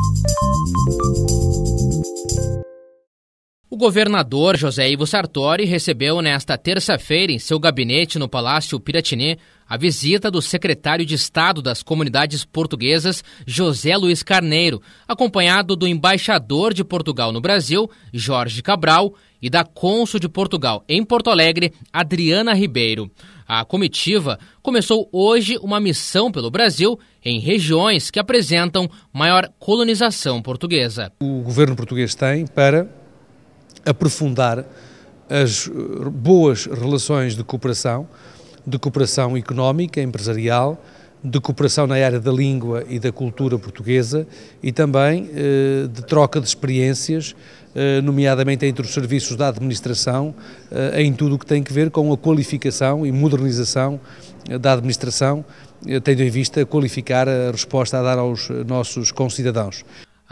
うん。O governador José Ivo Sartori recebeu nesta terça-feira em seu gabinete no Palácio Piratini a visita do secretário de Estado das Comunidades Portuguesas, José Luiz Carneiro, acompanhado do embaixador de Portugal no Brasil, Jorge Cabral, e da cônsul de Portugal em Porto Alegre, Adriana Ribeiro. A comitiva começou hoje uma missão pelo Brasil em regiões que apresentam maior colonização portuguesa. O governo português tem para aprofundar as eh, boas relações de cooperação, de cooperação económica, empresarial, de cooperação na área da língua e da cultura portuguesa e também eh, de troca de experiências, eh, nomeadamente entre os serviços da administração, eh, em tudo o que tem que ver com a qualificação e modernização eh, da administração, eh, tendo em vista qualificar a resposta a dar aos nossos concidadãos.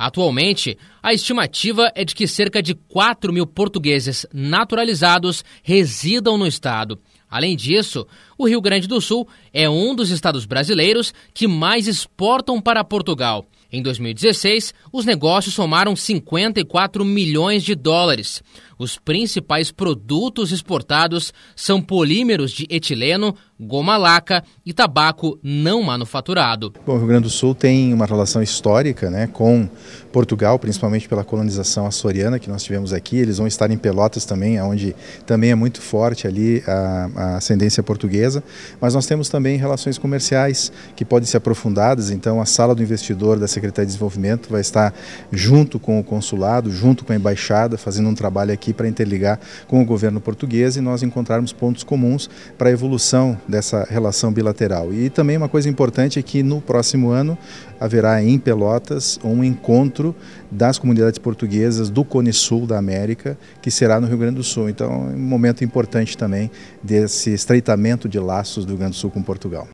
Atualmente, a estimativa é de que cerca de 4 mil portugueses naturalizados residam no estado. Além disso, o Rio Grande do Sul é um dos estados brasileiros que mais exportam para Portugal. Em 2016, os negócios somaram 54 milhões de dólares. Os principais produtos exportados são polímeros de etileno, goma laca e tabaco não manufaturado. Bom, o Rio Grande do Sul tem uma relação histórica né, com Portugal, principalmente pela colonização açoriana que nós tivemos aqui. Eles vão estar em Pelotas também, onde também é muito forte ali a, a ascendência portuguesa. Mas nós temos também relações comerciais que podem ser aprofundadas. Então, a sala do investidor da Secretaria de Desenvolvimento vai estar junto com o consulado, junto com a embaixada, fazendo um trabalho aqui para interligar com o governo português e nós encontrarmos pontos comuns para a evolução dessa relação bilateral. E também uma coisa importante é que no próximo ano haverá em Pelotas um encontro das comunidades portuguesas do Cone Sul da América, que será no Rio Grande do Sul. Então, é um momento importante também desse estreitamento de laços do Rio Grande do Sul com Portugal.